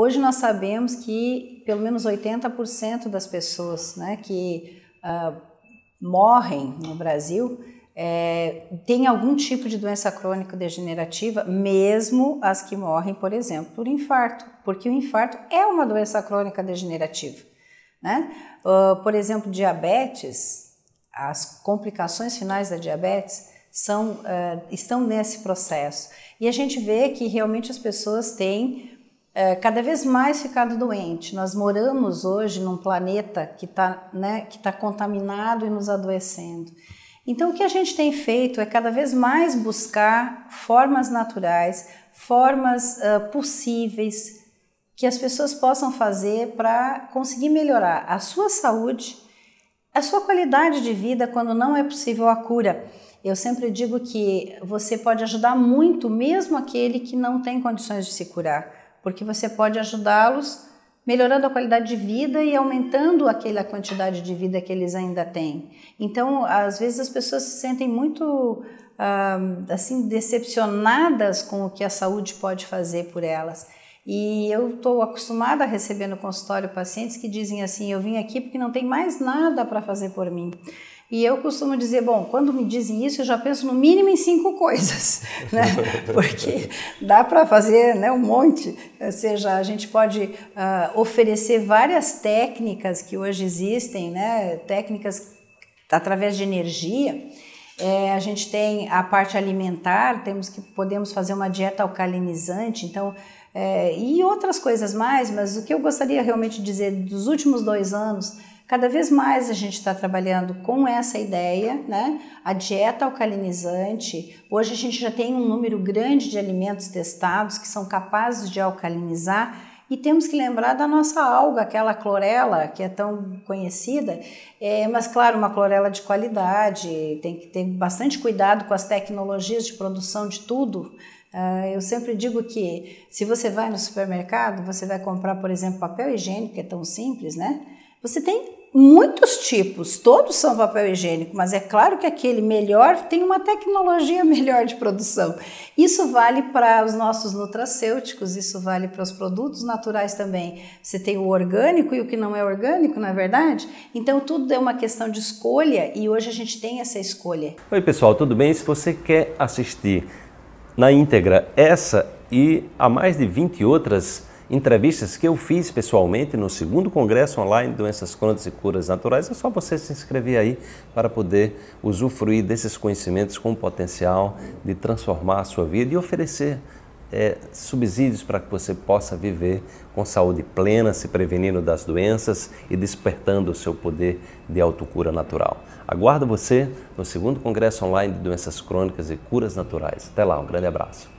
Hoje nós sabemos que pelo menos 80% das pessoas né, que uh, morrem no Brasil é, tem algum tipo de doença crônica degenerativa, mesmo as que morrem, por exemplo, por infarto, porque o infarto é uma doença crônica degenerativa. Né? Uh, por exemplo, diabetes, as complicações finais da diabetes são, uh, estão nesse processo. E a gente vê que realmente as pessoas têm é, cada vez mais ficado doente. Nós moramos hoje num planeta que está né, que tá contaminado e nos adoecendo. Então, o que a gente tem feito é cada vez mais buscar formas naturais, formas uh, possíveis que as pessoas possam fazer para conseguir melhorar a sua saúde, a sua qualidade de vida quando não é possível a cura. Eu sempre digo que você pode ajudar muito mesmo aquele que não tem condições de se curar porque você pode ajudá-los melhorando a qualidade de vida e aumentando aquela quantidade de vida que eles ainda têm. Então, às vezes as pessoas se sentem muito ah, assim decepcionadas com o que a saúde pode fazer por elas. E eu estou acostumada a receber no consultório pacientes que dizem assim: eu vim aqui porque não tem mais nada para fazer por mim. E eu costumo dizer, bom, quando me dizem isso, eu já penso no mínimo em cinco coisas, né? Porque dá para fazer né, um monte. Ou seja, a gente pode uh, oferecer várias técnicas que hoje existem, né? Técnicas através de energia. É, a gente tem a parte alimentar, temos que podemos fazer uma dieta alcalinizante, então é, e outras coisas mais. Mas o que eu gostaria realmente de dizer dos últimos dois anos Cada vez mais a gente está trabalhando com essa ideia, né? A dieta alcalinizante. Hoje a gente já tem um número grande de alimentos testados que são capazes de alcalinizar e temos que lembrar da nossa alga, aquela clorela que é tão conhecida, é, mas claro, uma clorela de qualidade, tem que ter bastante cuidado com as tecnologias de produção de tudo. Uh, eu sempre digo que se você vai no supermercado, você vai comprar, por exemplo, papel higiênico, que é tão simples, né? Você tem muitos tipos, todos são papel higiênico, mas é claro que aquele melhor tem uma tecnologia melhor de produção. Isso vale para os nossos nutracêuticos, isso vale para os produtos naturais também. Você tem o orgânico e o que não é orgânico, na é verdade? Então tudo é uma questão de escolha e hoje a gente tem essa escolha. Oi, pessoal, tudo bem? Se você quer assistir na íntegra essa e a mais de 20 outras entrevistas que eu fiz pessoalmente no segundo congresso online Doenças Crônicas e Curas Naturais. É só você se inscrever aí para poder usufruir desses conhecimentos com o potencial de transformar a sua vida e oferecer é, subsídios para que você possa viver com saúde plena, se prevenindo das doenças e despertando o seu poder de autocura natural. Aguardo você no segundo congresso online de doenças crônicas e curas naturais. Até lá, um grande abraço.